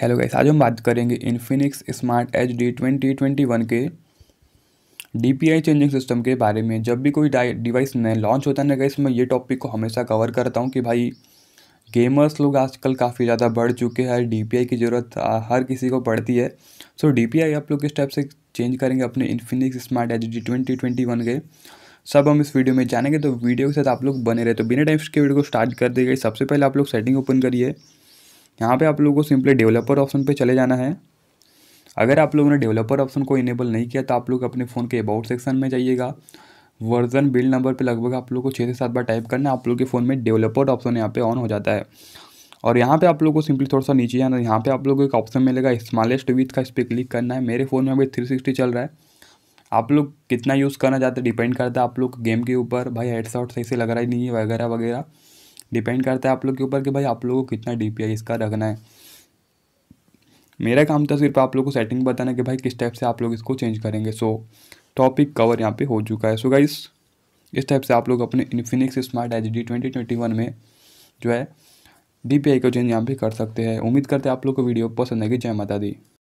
hello guys आज हम बात करेंगे Infinix Smart H D twenty twenty one के D P I changing system के बारे में जब भी कोई डिवाइस नया लॉन्च होता है ना गाइस मैं ये टॉपिक को हमेशा कवर करता हूँ कि भाई गेमर्स लोग आजकल काफ़ी ज़्यादा बढ़ चुके हैं डी पी आई की ज़रूरत हर किसी को पड़ती है सो डी पी आई आप लोग किस टाइप से चेंज करेंगे अपने Infinix Smart H D twenty twenty one के सब हम इस वीडियो में जानेंगे तो वीडियो के साथ आप लोग बने रहे तो बिना टाइम्स के वीडियो को स्टार्ट कर देगा सबसे पहले आप लोग सेटिंग ओपन करिए यहाँ पे आप लोगों को सिंपली डेवलपर ऑप्शन पे चले जाना है अगर आप लोगों ने डेवलपर ऑप्शन को इनेबल नहीं किया तो आप लोग अपने फ़ोन के अबाउट सेक्शन में जाइएगा वर्जन बिल्ड नंबर पे लगभग आप लोग को छः से सात बार टाइप करना आप लोग के फ़ोन में डेवलपर ऑप्शन यहाँ पे ऑन हो जाता है और यहाँ पे आप लोग को सिंपली थोड़ा सा नीचे जाना यहाँ पे आप लोगों को एक ऑप्शन मिलेगा स्मॉलेस्ट विथ का इस पर क्लिक करना है मेरे फ़ोन में अभी थ्री सिक्सटी चल रहा है आप लोग कितना यूज़ करना चाहते डिपेंड करता है आप लोग गेम के ऊपर भाई हेडसॉट सही से लग रहा ही नहीं है वगैरह वगैरह डिपेंड करता है आप लोग के ऊपर कि भाई आप लोगों को कितना डी इसका रखना है मेरा काम तो सिर्फ आप लोग को सेटिंग बताना कि भाई किस टाइप से आप लोग इसको चेंज करेंगे सो टॉपिक कवर यहाँ पे हो चुका है सो गाइस इस टाइप से आप लोग अपने Infinix Smart H D twenty twenty one में जो है डी को चेंज यहाँ पे कर सकते हैं उम्मीद करते हैं आप लोग को वीडियो पसंद आएगी जय माता दी